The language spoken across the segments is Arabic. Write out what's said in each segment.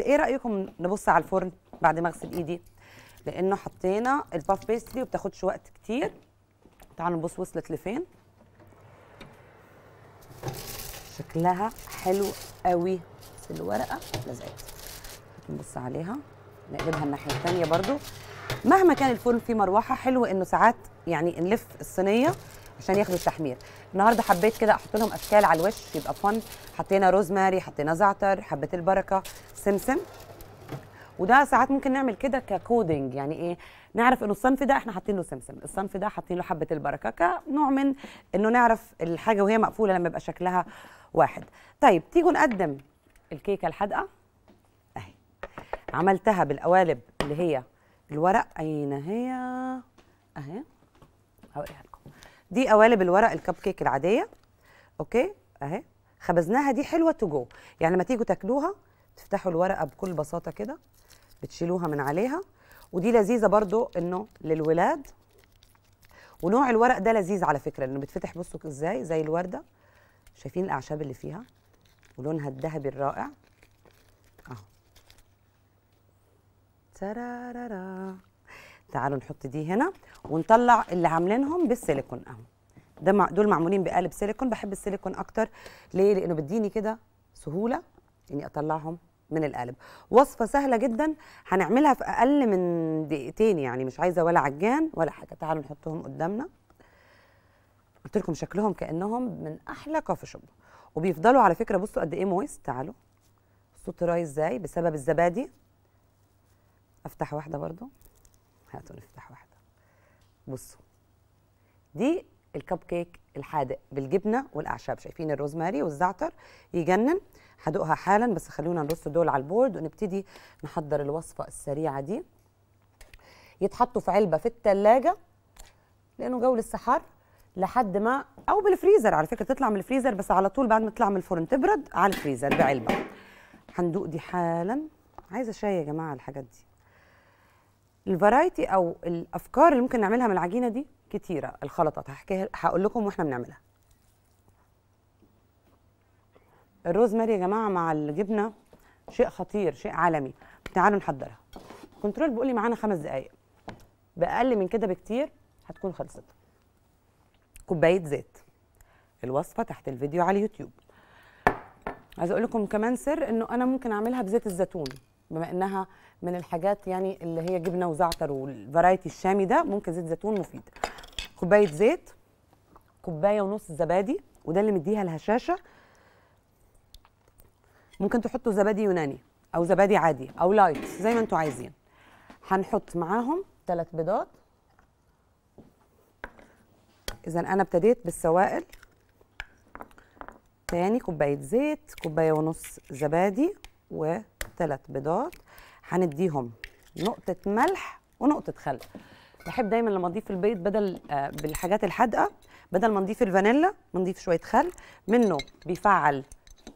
ايه رايكم نبص على الفرن بعد ما اغسل ايدي لانه حطينا الباف بيستري وبتاخدش وقت كتير تعالوا نبص وصلت لفين شكلها حلو قوي بس الورقه لزقت نبص عليها نقلبها الناحيه الثانيه برضو مهما كان الفرن فيه مروحه حلو انه ساعات يعني نلف الصينيه عشان ياخدوا التحمير النهارده حبيت كده احط لهم اشكال على الوش يبقى فن حطينا روزماري حطينا زعتر حبه البركه سمسم وده ساعات ممكن نعمل كده ككودنج يعني ايه نعرف انه الصنف ده احنا حاطين له سمسم الصنف ده حاطين له حبه البركه كنوع من انه نعرف الحاجه وهي مقفوله لما يبقى شكلها واحد طيب تيجوا نقدم الكيكه الحادقه اهي عملتها بالقوالب اللي هي الورق اين هي اهي هوريها لكم دي قوالب الورق الكب كيك العاديه اوكي اهي خبزناها دي حلوه تو جو يعني لما تيجوا تاكلوها تفتحوا الورقه بكل بساطه كده بتشيلوها من عليها ودي لذيذه برضو انه للولاد ونوع الورق ده لذيذ على فكره لانه بيتفتح بصوا ازاي زي الورده شايفين الاعشاب اللي فيها ولونها الذهبي الرائع اهو ترارارا تعالوا نحط دي هنا ونطلع اللي عاملينهم بالسيليكون اهو ده دول معمولين بقالب سيليكون بحب السيليكون اكتر ليه لانه بيديني كده سهوله اني اطلعهم من القالب وصفه سهله جدا هنعملها في اقل من دقيقتين يعني مش عايزه ولا عجان ولا حاجه تعالوا نحطهم قدامنا قلت لكم شكلهم كانهم من احلى كافي شوب وبيفضلوا على فكره بصوا قد ايه مويست تعالوا الصوت رايح ازاي بسبب الزبادي افتح واحده برده هاتوا نفتح واحدة بصوا دي الكب كيك الحادق بالجبنة والأعشاب شايفين الروزماري والزعتر يجنن هدوقها حالا بس خلونا نرص دول على البورد ونبتدي نحضر الوصفة السريعة دي يتحطوا في علبة في التلاجة لأنه جو لسه حر لحد ما أو بالفريزر على فكرة تطلع من الفريزر بس على طول بعد ما تطلع من الفرن تبرد على الفريزر بعلبة هندوق دي حالا عايزة شاي يا جماعة الحاجات دي الفرايتي او الافكار اللي ممكن نعملها من العجينه دي كتيره الخلطات هحكيها هقول لكم واحنا بنعملها الروزماري يا جماعه مع الجبنه شيء خطير شيء عالمي تعالوا نحضرها كنترول بيقول لي معانا خمس دقائق باقل من كده بكتير هتكون خلصت كوبايه زيت الوصفه تحت الفيديو على اليوتيوب عايزه اقول لكم كمان سر انه انا ممكن اعملها بزيت الزيتون بما انها من الحاجات يعني اللي هي جبنه وزعتر والفرايتي الشامي ده ممكن زيت زيتون مفيد كوبايه زيت كوبايه ونص زبادي وده اللي مديها الهشاشه ممكن تحطوا زبادي يوناني او زبادي عادي او لايت زي ما انتوا عايزين هنحط معاهم ثلاث بيضات اذا انا ابتديت بالسوائل تاني كوبايه زيت كوبايه ونص زبادي و ثلاث بيضات هنديهم نقطه ملح ونقطه خل بحب دايما لما اضيف البيض بدل آه بالحاجات الحادقه بدل ما نضيف الفانيلا بنضيف شويه خل منه بيفعل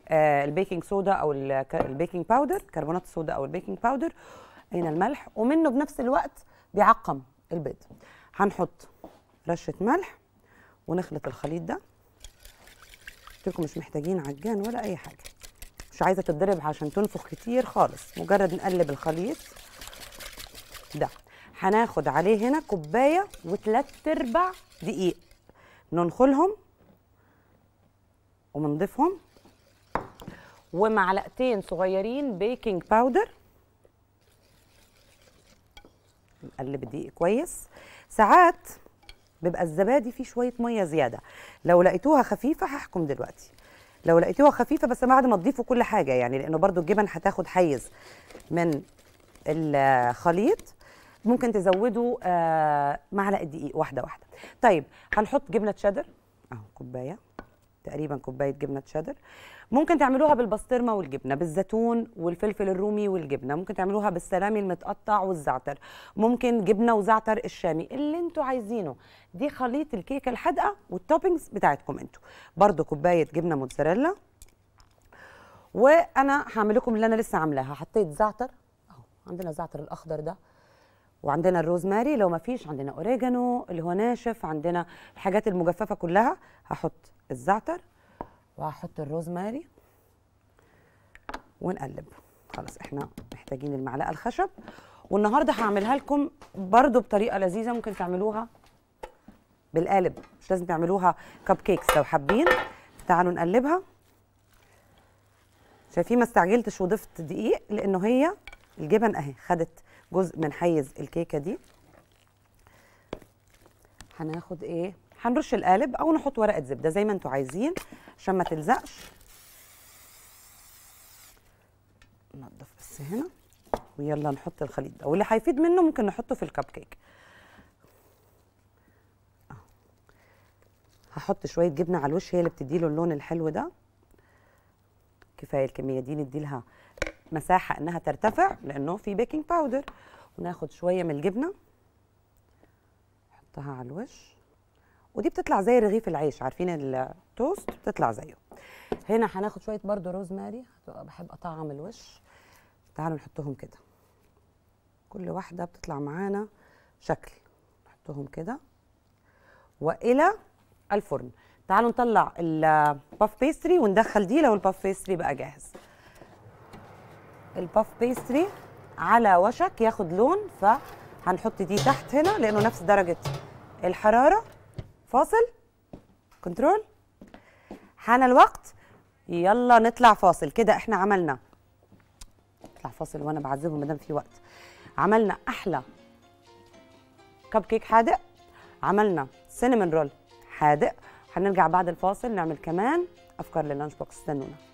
آه البيكنج صودا او البيكنج باودر كربونات الصودا او البيكنج باودر هنا الملح ومنه بنفس الوقت بيعقم البيض هنحط رشه ملح ونخلط الخليط ده قلت مش محتاجين عجان ولا اي حاجه مش عايزه تتضرب عشان تنفخ كتير خالص مجرد نقلب الخليط ده هناخد عليه هنا كوبايه وثلاث ارباع دقيق ننخلهم ومنضيفهم ومعلقتين صغيرين بيكنج باودر نقلب الدقيق كويس ساعات بيبقى الزبادي فيه شويه ميه زياده لو لقيتوها خفيفه هحكم دلوقتي لو لقيتوها خفيفه بس بعد ما تضيفوا كل حاجه يعني لانه برضو الجبن هتاخد حيز من الخليط ممكن تزودوا آه، معلقه دقيق واحده واحده طيب هنحط جبنه شادر اهو كوبايه تقريبا كوبايه جبنه تشادر ممكن تعملوها بالبسطرمه والجبنه بالزيتون والفلفل الرومي والجبنه ممكن تعملوها بالسلامي المتقطع والزعتر ممكن جبنه وزعتر الشامي اللي انتوا عايزينه دي خليط الكيكه الحادقه والتوبنجز بتاعتكم انتوا برده كوبايه جبنه موتزاريلا وانا هعمل لكم اللي انا لسه عاملاها حطيت زعتر اهو عندنا الزعتر الاخضر ده وعندنا الروزماري لو ما فيش عندنا اوريجانو اللي هو ناشف عندنا الحاجات المجففه كلها هحط الزعتر وهحط الروزماري ونقلب خلاص احنا محتاجين المعلقه الخشب والنهارده هعملها لكم برده بطريقه لذيذه ممكن تعملوها بالقالب مش لازم تعملوها كب كيكس لو حابين تعالوا نقلبها شايفين ما استعجلتش وضفت دقيق لانه هي الجبن اهي خدت جزء من حيز الكيكه دي هناخد ايه هنرش القالب او نحط ورقه زبده زي ما انتوا عايزين عشان ما تلزقش ننضف بس هنا ويلا نحط الخليط ده واللي هيفيد منه ممكن نحطه في الكب كيك أه. هحط شويه جبنه على الوش هي اللي بتديله اللون الحلو ده كفايه الكميه دي نديلها مساحه انها ترتفع لانه في بيكنج باودر وناخد شويه من الجبنه نحطها على الوش ودي بتطلع زي رغيف العيش عارفين التوست بتطلع زيه هنا هناخد شويه برضو روزماري بحب اطعم الوش تعالوا نحطهم كده كل واحده بتطلع معانا شكل نحطهم كده والى الفرن تعالوا نطلع الباف بيستري وندخل دي لو الباف بيستري بقى جاهز الباف بيستري على وشك ياخد لون فهنحط دي تحت هنا لانه نفس درجه الحراره فاصل كنترول حان الوقت يلا نطلع فاصل كده احنا عملنا نطلع فاصل وانا بعذبه ما دام في وقت عملنا احلى كب كيك حادق عملنا سينمون رول حادق هنرجع بعد الفاصل نعمل كمان افكار للانش بوكس استنونا